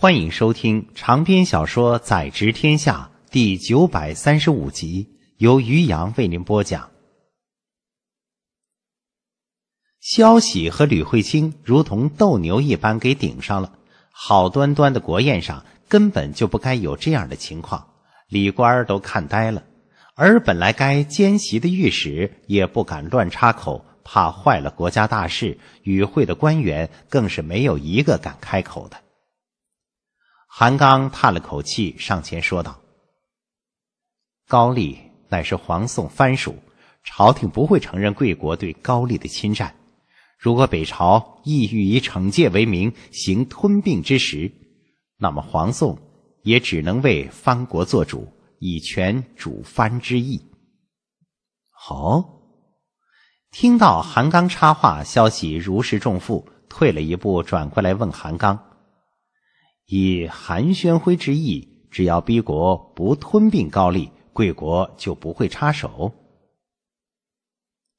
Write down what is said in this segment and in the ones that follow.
欢迎收听长篇小说《宰执天下》第九百三十五集，由于洋为您播讲。消息和吕慧卿如同斗牛一般给顶上了，好端端的国宴上根本就不该有这样的情况，李官都看呆了，而本来该奸席的御史也不敢乱插口，怕坏了国家大事；与会的官员更是没有一个敢开口的。韩刚叹了口气，上前说道：“高丽乃是皇宋藩属，朝廷不会承认贵国对高丽的侵占。如果北朝意欲以惩戒为名行吞并之实，那么皇宋也只能为藩国做主，以权主藩之意。”哦，听到韩刚插话，消息如释重负，退了一步，转过来问韩刚。以韩宣辉之意，只要逼国不吞并高丽，贵国就不会插手。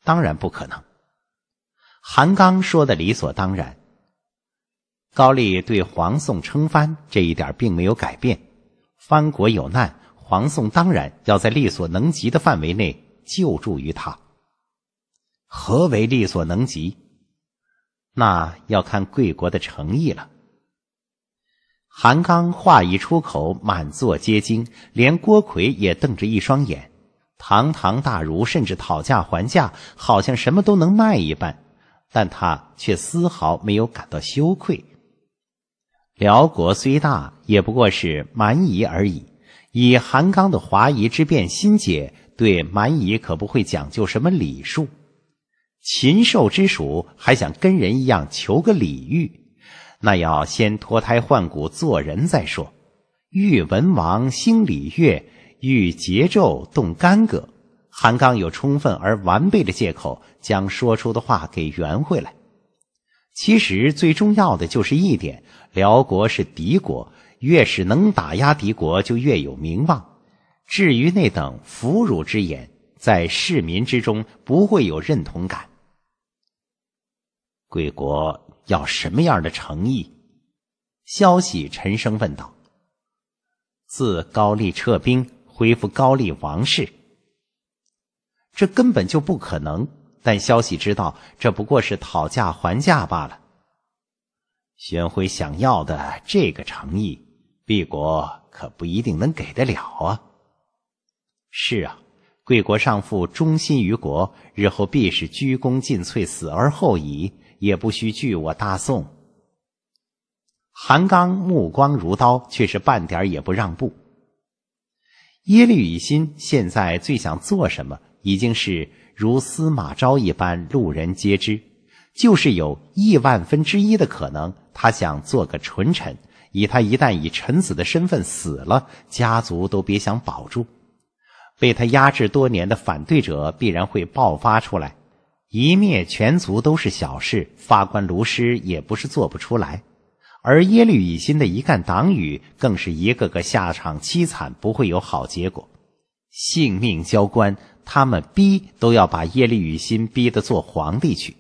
当然不可能。韩刚说的理所当然。高丽对黄宋称藩这一点并没有改变，藩国有难，黄宋当然要在力所能及的范围内救助于他。何为力所能及？那要看贵国的诚意了。韩刚话一出口，满座皆惊，连郭奎也瞪着一双眼。堂堂大儒，甚至讨价还价，好像什么都能卖一般，但他却丝毫没有感到羞愧。辽国虽大，也不过是蛮夷而已。以韩刚的华夷之辩心解，对蛮夷可不会讲究什么礼数。禽兽之属，还想跟人一样求个礼遇？那要先脱胎换骨做人再说。欲文王兴礼乐，欲桀纣动干戈，韩刚有充分而完备的借口将说出的话给圆回来。其实最重要的就是一点：辽国是敌国，越是能打压敌国，就越有名望。至于那等俘虏之言，在市民之中不会有认同感。贵国。要什么样的诚意？消息沉声问道。自高丽撤兵，恢复高丽王室，这根本就不可能。但消息知道，这不过是讨价还价罢了。玄辉想要的这个诚意，毕国可不一定能给得了啊。是啊，贵国上父忠心于国，日后必是鞠躬尽瘁，死而后已。也不需惧我大宋。韩刚目光如刀，却是半点也不让步。耶律乙辛现在最想做什么，已经是如司马昭一般，路人皆知。就是有亿万分之一的可能，他想做个纯臣。以他一旦以臣子的身份死了，家族都别想保住。被他压制多年的反对者必然会爆发出来。一灭全族都是小事，发官卢师也不是做不出来，而耶律以辛的一干党羽更是一个个下场凄惨，不会有好结果，性命交关，他们逼都要把耶律以辛逼得做皇帝去，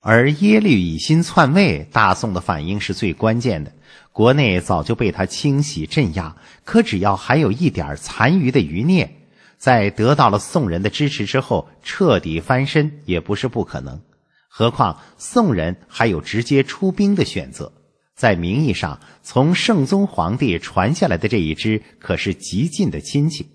而耶律以辛篡位，大宋的反应是最关键的，国内早就被他清洗镇压，可只要还有一点残余的余孽。在得到了宋人的支持之后，彻底翻身也不是不可能。何况宋人还有直接出兵的选择。在名义上，从圣宗皇帝传下来的这一支可是极近的亲戚。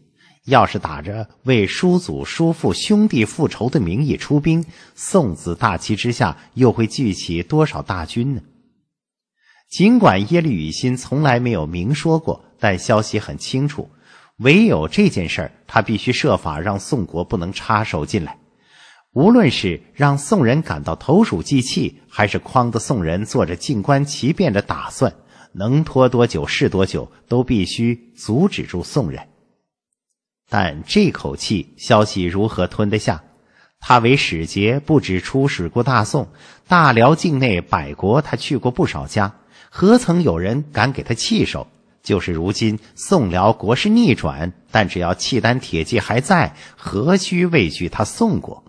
要是打着为叔祖、叔父、兄弟复仇的名义出兵，宋子大旗之下又会聚起多少大军呢？尽管耶律羽心从来没有明说过，但消息很清楚。唯有这件事儿，他必须设法让宋国不能插手进来。无论是让宋人感到投鼠忌器，还是诓得宋人做着静观其变的打算，能拖多久是多久，都必须阻止住宋人。但这口气，消息如何吞得下？他为使节，不止出使过大宋，大辽境内百国，他去过不少家，何曾有人敢给他气受？就是如今宋辽国势逆转，但只要契丹铁骑还在，何须畏惧他宋国？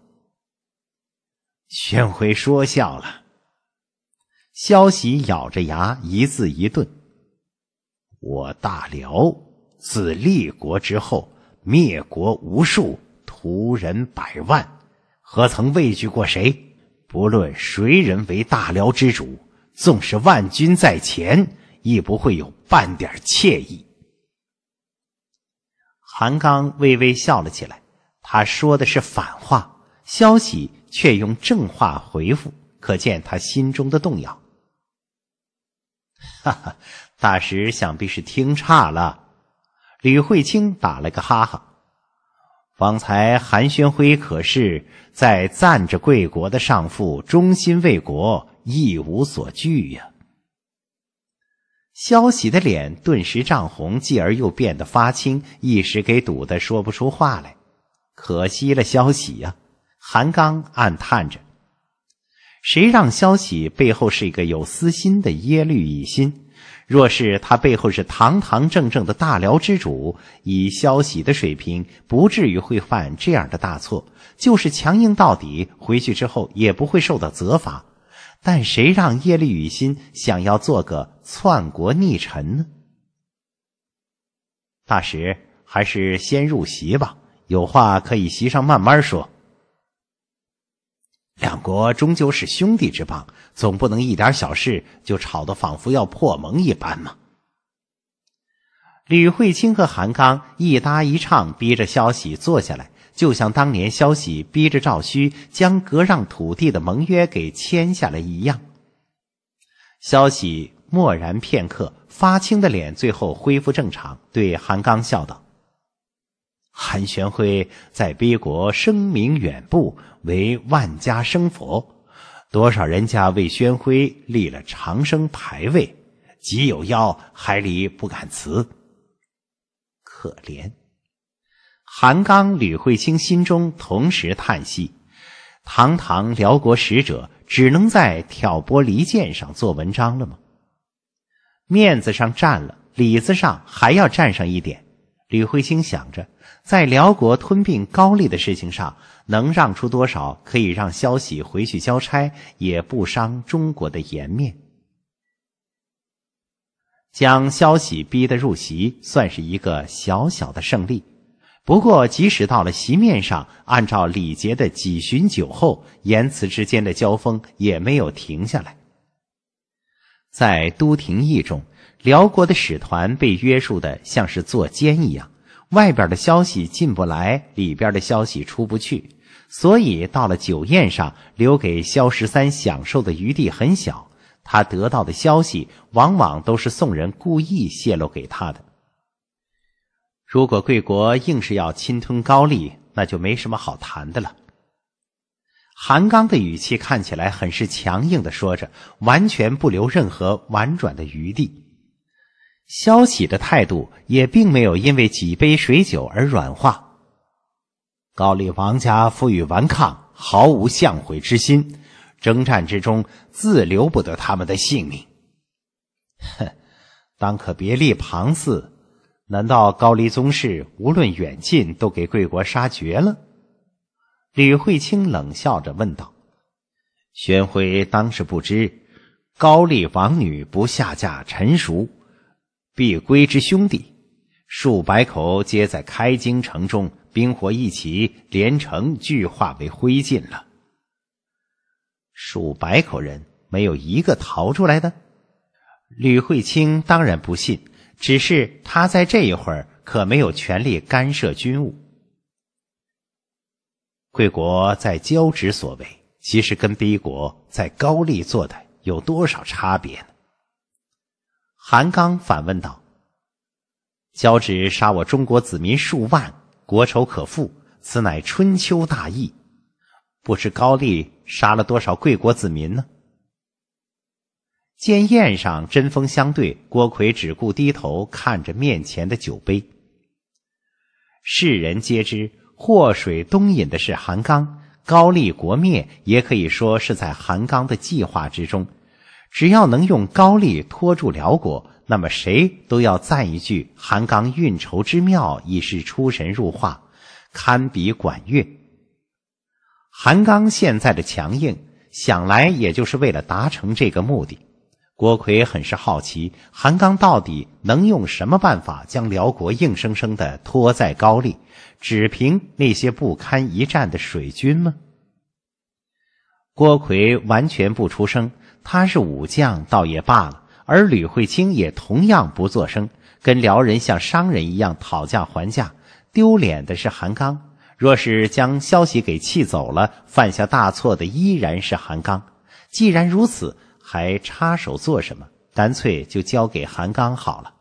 宣徽说笑了。萧喜咬着牙，一字一顿：“我大辽自立国之后，灭国无数，屠人百万，何曾畏惧过谁？不论谁人为大辽之主，纵是万军在前。”亦不会有半点惬意。韩刚微微笑了起来，他说的是反话，消息却用正话回复，可见他心中的动摇。哈哈，大师想必是听差了。吕慧卿打了个哈哈，方才韩宣辉可是在赞着贵国的上父忠心为国，一无所惧呀。肖喜的脸顿时涨红，继而又变得发青，一时给堵得说不出话来。可惜了肖喜呀，韩刚暗叹着。谁让消喜背后是一个有私心的耶律乙辛？若是他背后是堂堂正正的大辽之主，以消喜的水平，不至于会犯这样的大错。就是强硬到底，回去之后也不会受到责罚。但谁让耶律雨心想要做个篡国逆臣呢？大使还是先入席吧，有话可以席上慢慢说。两国终究是兄弟之邦，总不能一点小事就吵得仿佛要破盟一般嘛。吕慧卿和韩刚一搭一唱，逼着萧息坐下来。就像当年萧喜逼着赵虚将割让土地的盟约给签下来一样。萧喜默然片刻，发青的脸最后恢复正常，对韩刚笑道：“韩玄辉在逼国声名远布，为万家生佛，多少人家为宣辉立了长生牌位，即有妖海里不敢辞，可怜。”韩刚、吕慧卿心中同时叹息：“堂堂辽国使者，只能在挑拨离间上做文章了吗？面子上占了，里子上还要占上一点。”吕慧卿想着，在辽国吞并高丽的事情上，能让出多少，可以让消息回去交差，也不伤中国的颜面。将消息逼得入席，算是一个小小的胜利。不过，即使到了席面上，按照礼节的几巡酒后，言辞之间的交锋也没有停下来。在都亭驿中，辽国的使团被约束的像是坐监一样，外边的消息进不来，里边的消息出不去，所以到了酒宴上，留给萧十三享受的余地很小。他得到的消息，往往都是宋人故意泄露给他的。如果贵国硬是要侵吞高丽，那就没什么好谈的了。韩刚的语气看起来很是强硬的说着，完全不留任何婉转的余地。萧启的态度也并没有因为几杯水酒而软化。高丽王家负隅顽抗，毫无向悔之心，征战之中自留不得他们的性命。哼，当可别立旁伺。难道高丽宗室无论远近都给贵国杀绝了？吕慧卿冷笑着问道：“玄辉当时不知，高丽王女不下嫁陈熟，必归之兄弟，数百口皆在开京城中，兵火一起，连城俱化为灰烬了。数百口人没有一个逃出来的。”吕慧卿当然不信。只是他在这一会儿可没有权利干涉军务。贵国在交趾所为，其实跟逼国在高丽做的有多少差别呢？韩刚反问道：“交趾杀我中国子民数万，国仇可复，此乃春秋大义。不知高丽杀了多少贵国子民呢？”见宴上针锋相对，郭奎只顾低头看着面前的酒杯。世人皆知，祸水东引的是韩刚，高丽国灭也可以说是在韩刚的计划之中。只要能用高丽拖住辽国，那么谁都要赞一句：韩刚运筹之妙已是出神入化，堪比管乐。韩刚现在的强硬，想来也就是为了达成这个目的。郭奎很是好奇，韩刚到底能用什么办法将辽国硬生生的拖在高丽？只凭那些不堪一战的水军吗？郭奎完全不出声，他是武将，倒也罢了；而吕慧卿也同样不作声，跟辽人像商人一样讨价还价。丢脸的是韩刚，若是将消息给气走了，犯下大错的依然是韩刚。既然如此。还插手做什么？干脆就交给韩刚好了。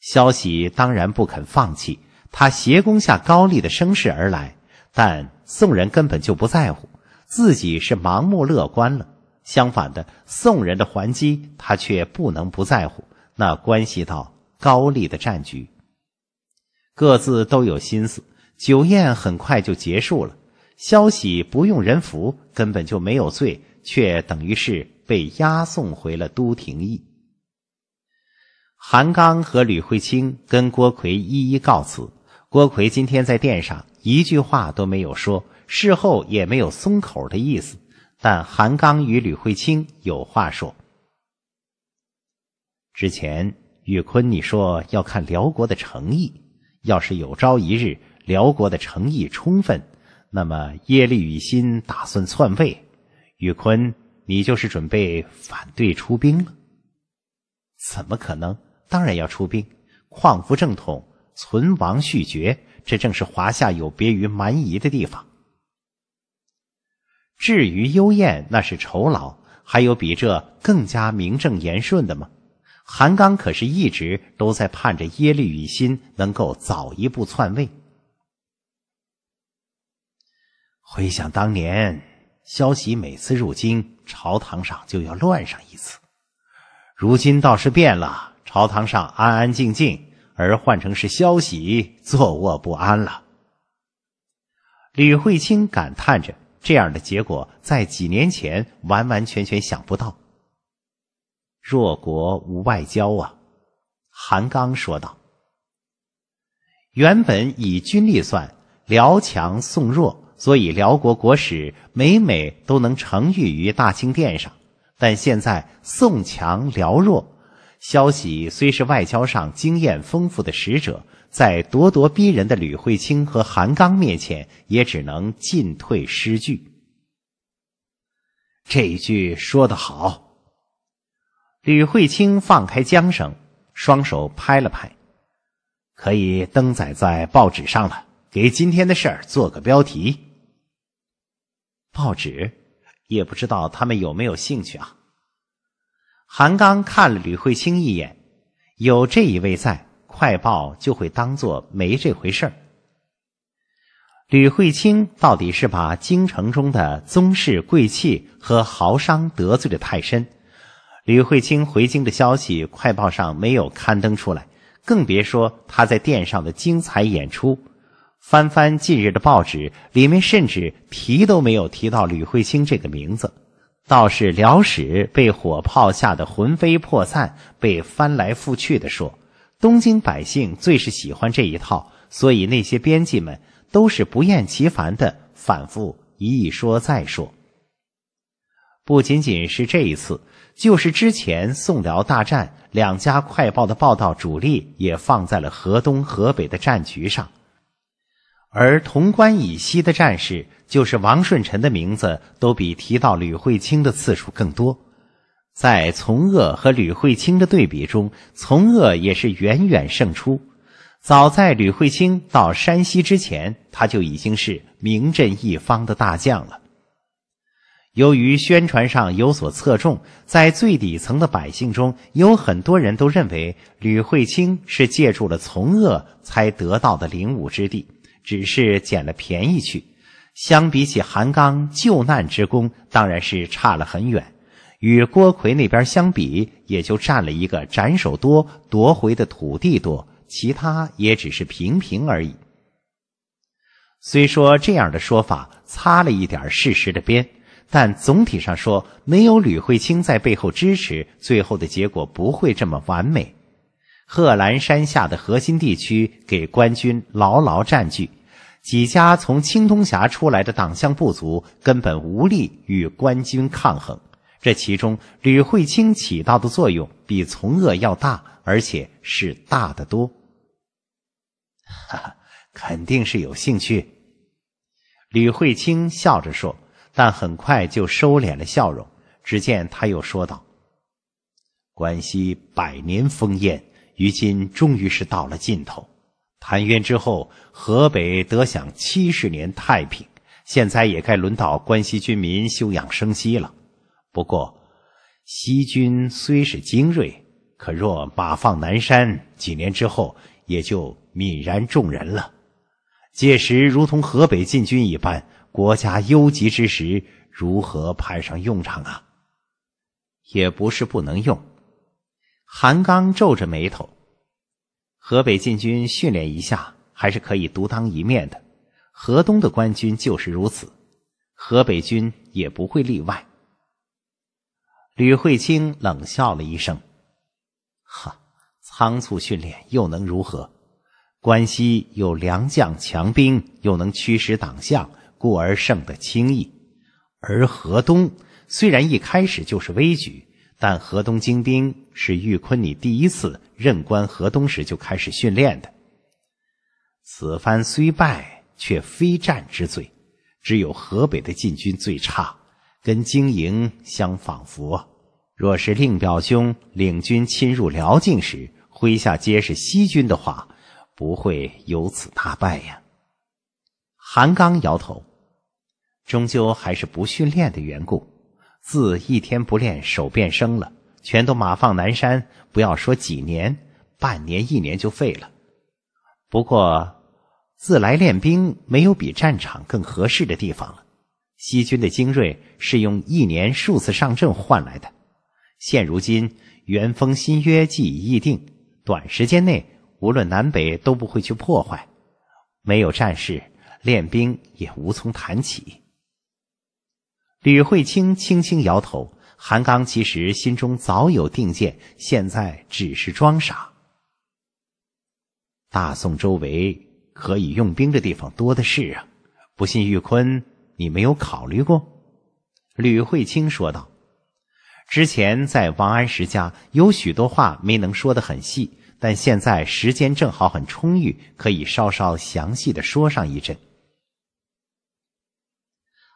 萧喜当然不肯放弃，他挟攻下高丽的声势而来，但宋人根本就不在乎，自己是盲目乐观了。相反的，宋人的还击他却不能不在乎，那关系到高丽的战局。各自都有心思，酒宴很快就结束了。萧喜不用人扶，根本就没有醉。却等于是被押送回了都廷驿。韩刚和吕慧清跟郭奎一一告辞。郭奎今天在殿上一句话都没有说，事后也没有松口的意思。但韩刚与吕慧清有话说。之前宇坤，你说要看辽国的诚意。要是有朝一日辽国的诚意充分，那么耶律与新打算篡位。宇坤，你就是准备反对出兵了？怎么可能？当然要出兵。匡扶正统，存亡续绝，这正是华夏有别于蛮夷的地方。至于幽燕，那是酬劳，还有比这更加名正言顺的吗？韩刚可是一直都在盼着耶律羽心能够早一步篡位。回想当年。萧息每次入京，朝堂上就要乱上一次。如今倒是变了，朝堂上安安静静，而换成是萧息，坐卧不安了。吕慧卿感叹着：“这样的结果，在几年前完完全全想不到。”弱国无外交啊，韩刚说道。原本以军力算，辽强宋弱。所以辽国国史每每都能承誉于大清殿上，但现在宋强辽弱，消息虽是外交上经验丰富的使者，在咄咄逼人的吕惠卿和韩刚面前，也只能进退失据。这一句说得好，吕惠卿放开缰绳，双手拍了拍，可以登载在报纸上了，给今天的事儿做个标题。报纸，也不知道他们有没有兴趣啊。韩刚看了吕慧清一眼，有这一位在，快报就会当做没这回事儿。吕慧清到底是把京城中的宗室贵戚和豪商得罪的太深，吕慧清回京的消息，快报上没有刊登出来，更别说他在殿上的精彩演出。翻翻近日的报纸，里面甚至提都没有提到吕慧卿这个名字，倒是辽史被火炮吓得魂飞魄散，被翻来覆去的说。东京百姓最是喜欢这一套，所以那些编辑们都是不厌其烦的反复一说再说。不仅仅是这一次，就是之前宋辽大战，两家快报的报道主力也放在了河东、河北的战局上。而潼关以西的战士，就是王顺臣的名字，都比提到吕惠卿的次数更多。在从恶和吕惠卿的对比中，从恶也是远远胜出。早在吕惠卿到山西之前，他就已经是名震一方的大将了。由于宣传上有所侧重，在最底层的百姓中，有很多人都认为吕惠卿是借助了从恶才得到的领武之地。只是捡了便宜去，相比起韩刚救难之功，当然是差了很远。与郭奎那边相比，也就占了一个斩首多、夺回的土地多，其他也只是平平而已。虽说这样的说法擦了一点事实的边，但总体上说，没有吕慧卿在背后支持，最后的结果不会这么完美。贺兰山下的核心地区给官军牢牢占据，几家从青铜峡出来的党项部族根本无力与官军抗衡。这其中，吕慧卿起到的作用比从恶要大，而且是大得多。哈哈，肯定是有兴趣。”吕慧卿笑着说，但很快就收敛了笑容。只见他又说道：“关西百年烽烟。”于今终于是到了尽头，弹渊之后，河北得享七十年太平，现在也该轮到关西军民休养生息了。不过，西军虽是精锐，可若马放南山，几年之后也就泯然众人了。届时如同河北进军一般，国家忧急之时，如何派上用场啊？也不是不能用。韩刚皱着眉头，河北禁军训练一下还是可以独当一面的，河东的官军就是如此，河北军也不会例外。吕慧卿冷笑了一声：“哈，仓促训练又能如何？关西有良将强兵，又能驱使党项，故而胜得轻易；而河东虽然一开始就是危局。”但河东精兵是玉坤，你第一次任官河东时就开始训练的。此番虽败，却非战之罪。只有河北的禁军最差，跟经营相仿佛。若是令表兄领军侵入辽境时，麾下皆是西军的话，不会有此大败呀。韩刚摇头，终究还是不训练的缘故。字一天不练手变生了，全都马放南山。不要说几年、半年、一年就废了。不过，自来练兵没有比战场更合适的地方了。西军的精锐是用一年数次上阵换来的。现如今，元丰新约既已议定，短时间内无论南北都不会去破坏。没有战事，练兵也无从谈起。吕慧卿轻轻摇头，韩刚其实心中早有定见，现在只是装傻。大宋周围可以用兵的地方多的是啊，不信玉坤，你没有考虑过？吕慧卿说道。之前在王安石家，有许多话没能说得很细，但现在时间正好很充裕，可以稍稍详细的说上一阵。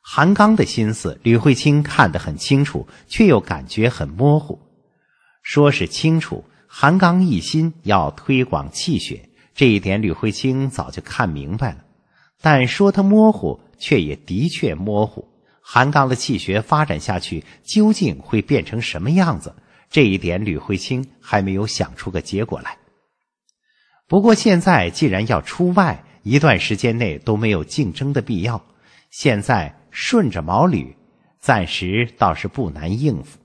韩刚的心思，吕慧清看得很清楚，却又感觉很模糊。说是清楚，韩刚一心要推广气血，这一点吕慧清早就看明白了；但说他模糊，却也的确模糊。韩刚的气血发展下去，究竟会变成什么样子，这一点吕慧清还没有想出个结果来。不过现在既然要出外，一段时间内都没有竞争的必要。现在。顺着毛驴，暂时倒是不难应付。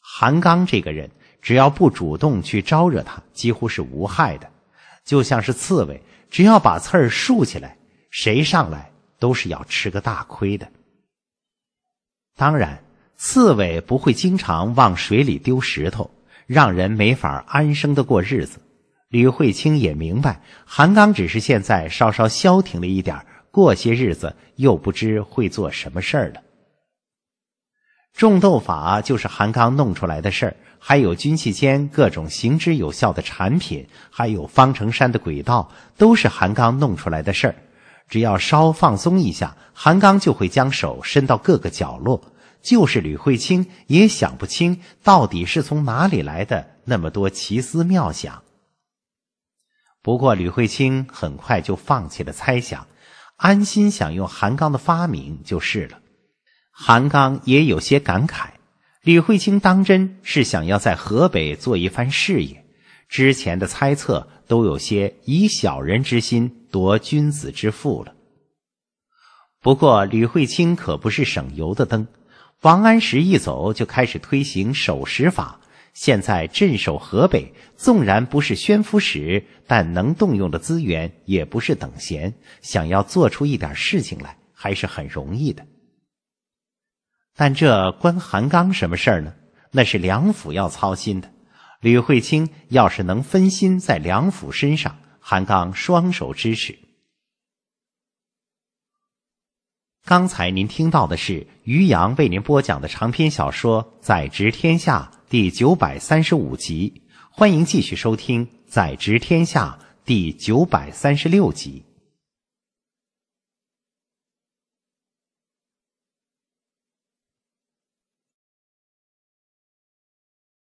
韩刚这个人，只要不主动去招惹他，几乎是无害的，就像是刺猬，只要把刺儿竖起来，谁上来都是要吃个大亏的。当然，刺猬不会经常往水里丢石头，让人没法安生的过日子。吕慧卿也明白，韩刚只是现在稍稍消停了一点儿。过些日子又不知会做什么事儿了。种豆法就是韩刚弄出来的事儿，还有军器间各种行之有效的产品，还有方城山的轨道，都是韩刚弄出来的事儿。只要稍放松一下，韩刚就会将手伸到各个角落。就是吕慧清也想不清到底是从哪里来的那么多奇思妙想。不过吕慧清很快就放弃了猜想。安心享用韩刚的发明就是了。韩刚也有些感慨，吕慧卿当真是想要在河北做一番事业，之前的猜测都有些以小人之心夺君子之腹了。不过吕慧卿可不是省油的灯，王安石一走就开始推行守时法。现在镇守河北，纵然不是宣抚使，但能动用的资源也不是等闲，想要做出一点事情来，还是很容易的。但这关韩刚什么事儿呢？那是梁府要操心的。吕慧卿要是能分心在梁府身上，韩刚双手支持。刚才您听到的是于洋为您播讲的长篇小说《在职天下》。第九百三十五集，欢迎继续收听《宰执天下》第九百三十六集。